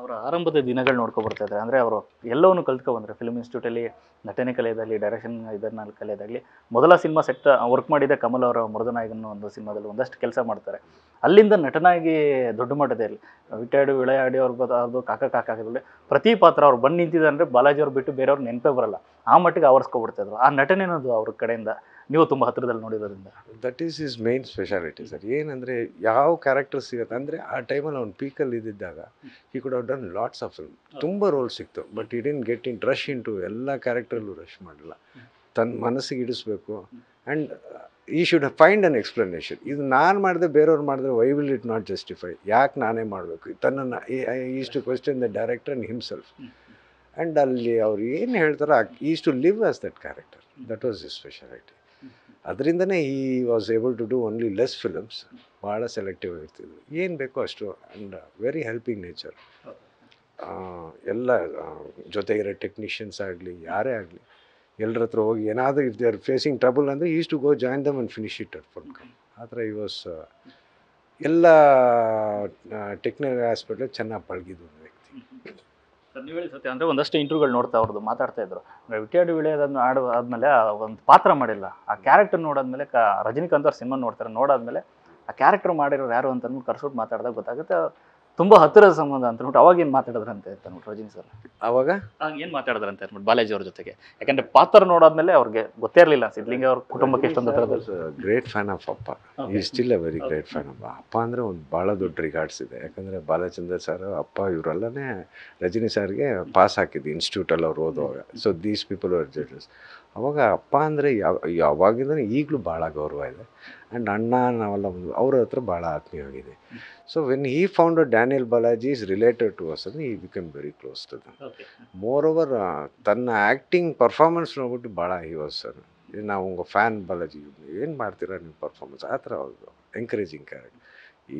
ಅವರ ಆರಂಭದ ದಿನಗಳು ನೋಡ್ಕೊ ಬರ್ತಾ ಇದ್ದಾರೆ ಅಂದರೆ ಅವರು ಎಲ್ಲವನ್ನು ಕಲ್ತ್ಕೊ ಬಂದರೆ ಫಿಲ್ಮ್ ಇನ್ಸ್ಟಿಟ್ಯೂಟಲ್ಲಿ ನಟನೆ ಕಲೆಯದಾಗಲಿ ಡೈರೆಕ್ಷನ್ ಇದನ್ನ ಕಲೆಯದಾಗಲಿ ಮೊದಲ ಸಿನಿಮಾ ಸೆಟ್ ವರ್ಕ್ ಮಾಡಿದ ಕಮಲ್ ಅವರ ಅನ್ನೋ ಒಂದು ಸಿನಿಮಾದಲ್ಲಿ ಒಂದಷ್ಟು ಕೆಲಸ ಮಾಡ್ತಾರೆ ಅಲ್ಲಿಂದ ನಟನಾಗಿ ದೊಡ್ಡ ಮಟ್ಟದಲ್ಲಿ ವಿಟ್ಯಾಡು ವಿಳೆಯಾಡಿ ಅವ್ರ ಅದು ಕಾಕ ಕಾಕಾಗಲಿ ಪ್ರತಿ ಪಾತ್ರ ಅವ್ರು ಬಂದು ನಿಂತಿದ್ದಾರೆ ಅಂದರೆ ಬಾಲಾಜಿ ಅವ್ರು ಬಿಟ್ಟು ಬೇರೆಯವ್ರು ನೆನಪೇ ಬರಲ್ಲ ಆ ಮಟ್ಟಿಗೆ ಆವರಿಸ್ಕೊಬಿಡ್ತಾಯಿದ್ರು ಆ ನಟನೆ ಅನ್ನೋದು ಅವ್ರ ಕಡೆಯಿಂದ ನೀವು ತುಂಬ ಹತ್ತಿರದಲ್ಲಿ ನೋಡಿರೋದ್ರಿಂದ that is is main speciality sir ಏನಂದರೆ ಯಾವ ಕ್ಯಾರೆಕ್ಟರ್ ಸಿಗುತ್ತೆ ಅಂದರೆ ಆ ಟೈಮಲ್ಲಿ ಅವ್ನು ಪೀಕಲ್ಲಿ ಇದ್ದಿದ್ದಾಗ ಈ ಕೂಡ ಡನ್ ಲಾಟ್ಸ್ ಆಫ್ ಫಿಲ್ಮ್ ತುಂಬ ರೋಲ್ ಸಿಕ್ತು but didn't get in rush into ಎಲ್ಲ ಕ್ಯಾರೆಕ್ಟ್ರಲ್ಲೂ ರಶ್ ಮಾಡಿಲ್ಲ ತನ್ನ ಮನಸ್ಸಿಗೆ ಇಡಿಸ್ಬೇಕು and he should find an explanation ಇದು ನಾನು ಮಾಡಿದೆ ಬೇರೆಯವ್ರು ಮಾಡಿದ್ರೆ why will it not justify ಯಾಕೆ ನಾನೇ ಮಾಡಬೇಕು ತನ್ನ is to the director and himself and ಅಲ್ಲಿ ಅವ್ರು ಏನು ಹೇಳ್ತಾರೋ is to live as that character that was a speciality ಅದರಿಂದನೇ he was able to do only less films ಭಾಳ ಸೆಲೆಕ್ಟಿವ್ ಆಗಿರ್ತಿದ್ರು ಏನು ಬೇಕೋ ಅಷ್ಟು ಆ್ಯಂಡ್ ವೆರಿ ಹೆಲ್ಪಿಂಗ್ ನೇಚರ್ ಎಲ್ಲ ಜೊತೆಗಿರೋ ಟೆಕ್ನಿಷಿಯನ್ಸ್ ಆಗಲಿ ಯಾರೇ ಆಗಲಿ ಎಲ್ಲರ ಹತ್ರ ಹೋಗಿ ಏನಾದರೂ if they are facing trouble ಅಂದರೆ is to go join them and finish it come ಆ ಥರ ಈ ವಾಸ್ ಎಲ್ಲ ಟೆಕ್ನಿಕಲ್ ಆಸ್ಪೆಟ್ಲಲ್ಲಿ ಚೆನ್ನಾಗಿ ಪಳಗಿದ್ವಿ ಸರ್ ನೀವು ಹೇಳಿ ಸತ್ಯ ಅಂದರೆ ಒಂದಷ್ಟು ಇಂಟರ್ವ್ಯೂಗಳು ನೋಡ್ತಾ ಅವ್ರದ್ದು ಮಾತಾಡ್ತಾ ಇದ್ರು ವಿಟಿಯಾಡು ವಿಳೆಯೋದನ್ನು ಆಡ ಆದಮೇಲೆ ಒಂದು ಪಾತ್ರ ಮಾಡಿಲ್ಲ ಆ ಕ್ಯಾರೆಕ್ಟರ್ ನೋಡಾದ್ಮೇಲೆ ಕ ರಜನಿಕಾಂತ್ ಅವ್ರ ಸಿನಿಮಾ ನೋಡ್ತಾರೆ ನೋಡಾದ್ಮೇಲೆ ಆ ಕ್ಯಾರೆಕ್ಟರ್ ಮಾಡಿರೋರು ಯಾರು ಅಂತ ಅಂದ್ಬಿಟ್ಟು ಕರ್ಸೋಟ್ ಮಾತಾಡಿದಾಗ ಗೊತ್ತಾಗುತ್ತೆ ತುಂಬಾ ಹತ್ತಿರದ ಸಂಬಂಧ ಅಂತ ನೋಡಿ ಅವಾಗ ಏನು ಮಾತಾಡಿದ್ರಂತೆ ಅಂತ ಅನ್ಬಿಟ್ಟು ರಜನಿ ಸರ್ ಅವಾಗ ಏನು ಮಾತಾಡಿದ್ರಂತೆ ಅಂತ ಬಾಲಾಜಿ ಅವ್ರ ಜೊತೆಗೆ ಯಾಕಂದ್ರೆ ಪಾತ್ರ ನೋಡಾದ್ಮೇಲೆ ಅವ್ರಿಗೆ ಗೊತ್ತೇ ಇರಲಿಲ್ಲ ಸಿದ್ಲಿಂಗ ಅವ್ರ ಕುಟುಂಬಕ್ಕೆ ಗ್ರೇಟ್ ಫ್ಯಾನ್ ಆಫ್ ಅಪ್ಪ he still a very great fan ಅಪ್ಪ ಅಪ್ಪ ಅಂದರೆ ಒಂದು ಬಹಳ ದೊಡ್ಡ ರಿಗಾರ್ಡ್ಸ್ ಇದೆ ಯಾಕಂದ್ರೆ ಬಾಲಚಂದ್ರ ಸರ್ ಅಪ್ಪ ಇವರೆಲ್ಲನೇ ರಜನಿ ಸರ್ಗೆ ಪಾಸ್ ಹಾಕಿದ್ದು ಅಲ್ಲಿ ಅವ್ರು ಓದುವಾಗ so these people are judges ಅವಾಗ ಅಪ್ಪ ಅಂದ್ರೆ ಯಾವ ಯಾವಾಗಿಂದ ಈಗಲೂ ಬಹಳ ಗೌರವ ಇದೆ ಆ್ಯಂಡ್ ಅಣ್ಣ ನಾವೆಲ್ಲ ಅವ್ರ ಹತ್ರ ಭಾಳ ಆತ್ಮೀಯವಾಗಿದೆ so when he found Daniel Balaji is related to us he become very close to moreover ತನ್ನ ಆ್ಯಕ್ಟಿಂಗ್ ಪರ್ಫಾರ್ಮೆನ್ಸ್ ನೋಡ್ಬಿಟ್ಟು ಭಾಳ ಈ ವಾಸ್ ಸರ್ ನಾವು ಉಂಗೆ ಫ್ಯಾನ್ ಬಾಲಾಜಿ ಏನು ಮಾಡ್ತೀರಾ ನಿಮ್ಮ ಪರ್ಫಾರ್ಮೆನ್ಸ್ ಆ ಥರ ಅವರು encouraging character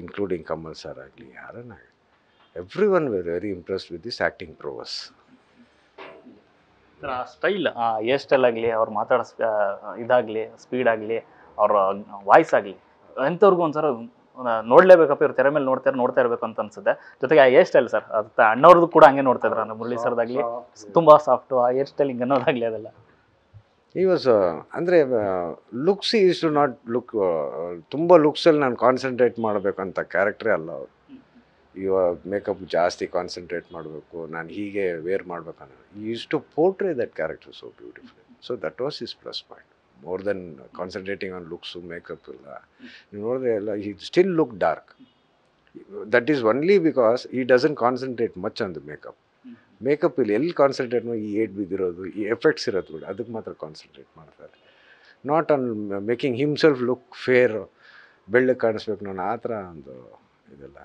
including Kamal sir ಆಗಲಿ ಯಾರನ್ನಾಗಲಿ everyone very very impressed with this acting prowess style hair style ಆಗಲಿ ಅವ್ರು ಮಾತಾಡೋ ಇದಾಗಲಿ ಸ್ಪೀಡಾಗಲಿ ಅವ್ರ ವಾಯ್ಸ್ ಆಗಲಿ ಎಂಥವ್ರಿಗೂ ಒಂಥರ ನೋಡ್ಲೇಬೇಕಪ್ಪ ಇವ್ರ ತೆರೆ ಮೇಲೆ ನೋಡ್ತಾರೆ ನೋಡ್ತಾ ಇರಬೇಕು ಅಂತ ಅನ್ಸುತ್ತೆ ಜೊತೆಗೆ ಆ ಹೇರ್ ಸ್ಟೈಲ್ ಸರ್ ಅದು ಅಣ್ಣವ್ರದ್ದು ಕೂಡ ಹಂಗೆ ನೋಡ್ತಾ ಇದ್ರ ಅಂದ್ರೆ ಮುರಳಿ ಸರ್ದಾಗ್ಲಿ ತುಂಬ ಸಾಫ್ಟು ಆ ಹೇರ್ ಸ್ಟೈಲ್ ಹಿಂಗೆ ಅನ್ನೋದಾಗ್ಲಿ ಅದೆಲ್ಲ ಈ ವಾಸ್ ಅಂದರೆ looks is to not look ತುಂಬ ಲುಕ್ಸಲ್ಲಿ ನಾನು ಕಾನ್ಸಂಟ್ರೇಟ್ ಮಾಡಬೇಕಂತ ಕ್ಯಾರೆಕ್ಟ್ರೇ ಅಲ್ಲ ಅವರು ಇವಾಗ ಮೇಕಪ್ ಜಾಸ್ತಿ ಕಾನ್ಸಂಟ್ರೇಟ್ ಮಾಡಬೇಕು ನಾನು ಹೀಗೆ ವೇರ್ ಮಾಡಬೇಕಂದ್ರೆ is to portray that character so beautiful so that was his plus point more than concentrating on looks makeup ಇಲ್ಲ ನೀವು ನೋಡಿದ್ರೆ ಎಲ್ಲ he still look dark that is only because he doesn't concentrate much on the makeup makeup ಇಲ್ಲಿ ಎಲ್ಲಿ concentrate ಮಾಡಿ ಈ eight ಬಿದ್ದಿರೋದು ಈ effects ಇರೋದು ಬಿಡಿ ಅದಕ್ಕೆ ಮಾತ್ರ ಕಾನ್ಸಂಟ್ರೇಟ್ ಮಾಡ್ತಾರೆ not on making himself look fair ಬೆಳ್ಳಗೆ ಕಾಣಿಸ್ಬೇಕು ನಾನು ಆ ಥರ ಒಂದು ಇದೆಲ್ಲ